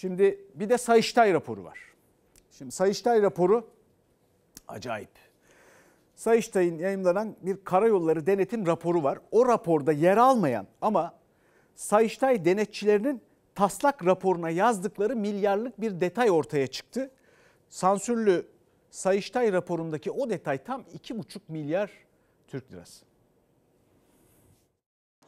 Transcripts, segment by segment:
Şimdi bir de Sayıştay raporu var. Şimdi Sayıştay raporu acayip. Sayıştay'ın yayımlanan bir karayolları denetim raporu var. O raporda yer almayan ama Sayıştay denetçilerinin taslak raporuna yazdıkları milyarlık bir detay ortaya çıktı. Sansürlü Sayıştay raporundaki o detay tam 2,5 milyar Türk lirası.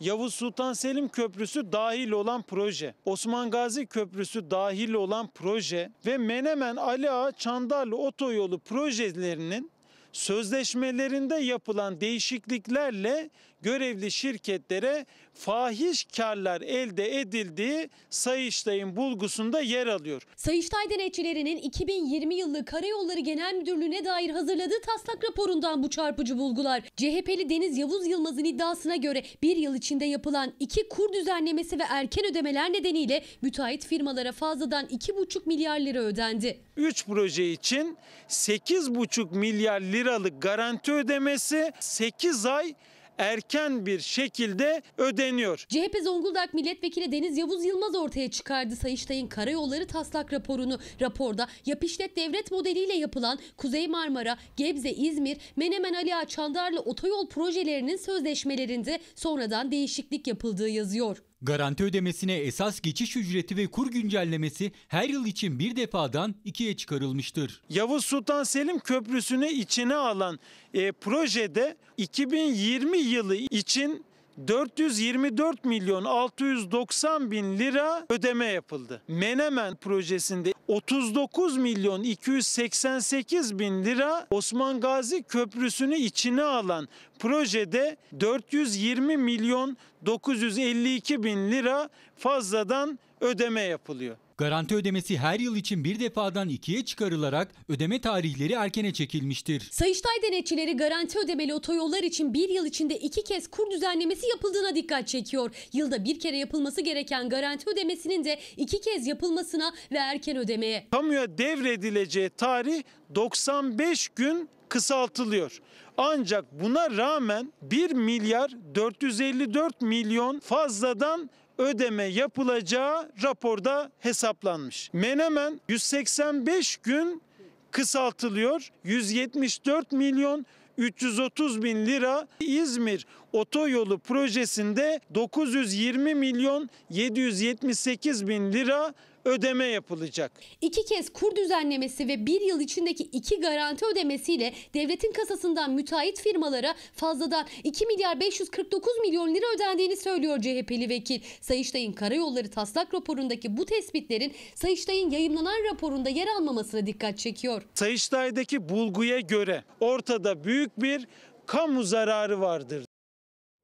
Yavuz Sultan Selim Köprüsü dahil olan proje, Osman Gazi Köprüsü dahil olan proje ve Menemen Ali Ağa Çandarlı Otoyolu projelerinin sözleşmelerinde yapılan değişikliklerle görevli şirketlere fahiş karlar elde edildiği Sayıştay'ın bulgusunda yer alıyor. Sayıştay denetçilerinin 2020 yılı Karayolları Genel Müdürlüğü'ne dair hazırladığı taslak raporundan bu çarpıcı bulgular. CHP'li Deniz Yavuz Yılmaz'ın iddiasına göre bir yıl içinde yapılan iki kur düzenlemesi ve erken ödemeler nedeniyle müteahhit firmalara fazladan 2,5 milyar lira ödendi. 3 proje için 8,5 milyar liralık garanti ödemesi 8 ay erken bir şekilde ödeniyor. CHP Zonguldak Milletvekili Deniz Yavuz Yılmaz ortaya çıkardı Sayıştay'ın karayolları taslak raporunu. Raporda yap işlet devlet modeliyle yapılan Kuzey Marmara, Gebze, İzmir, Menemen Ali Ağa, Çandarlı otoyol projelerinin sözleşmelerinde sonradan değişiklik yapıldığı yazıyor. Garanti ödemesine esas geçiş ücreti ve kur güncellemesi her yıl için bir defadan ikiye çıkarılmıştır. Yavuz Sultan Selim Köprüsü'nü içine alan e, projede 2020 yılı için 424 milyon 690 bin lira ödeme yapıldı. Menemen projesinde 39 milyon 288 bin lira Osman Gazi Köprüsü'nü içine alan projede 420 milyon 952 bin lira fazladan ödeme yapılıyor. Garanti ödemesi her yıl için bir defadan ikiye çıkarılarak ödeme tarihleri erkene çekilmiştir. Sayıştay denetçileri garanti ödemeli otoyollar için bir yıl içinde iki kez kur düzenlemesi yapıldığına dikkat çekiyor. Yılda bir kere yapılması gereken garanti ödemesinin de iki kez yapılmasına ve erken ödemeye. Kamuya devredileceği tarih 95 gün kısaltılıyor. Ancak buna rağmen 1 milyar 454 milyon fazladan ödeme yapılacağı raporda hesaplanmış. Menemen 185 gün kısaltılıyor. 174 milyon 330 bin lira İzmir otoyolu projesinde 920 milyon 778 bin lira ödeme yapılacak. İki kez kur düzenlemesi ve bir yıl içindeki iki garanti ödemesiyle devletin kasasından müteahhit firmalara fazladan 2 milyar 549 milyon lira ödendiğini söylüyor CHP'li vekil. Sayıştay'ın Karayolları taslak raporundaki bu tespitlerin Sayıştay'ın yayınlanan raporunda yer almamasına dikkat çekiyor. Sayıştay'daki bulguya göre ortada büyük bir kamu zararı vardır.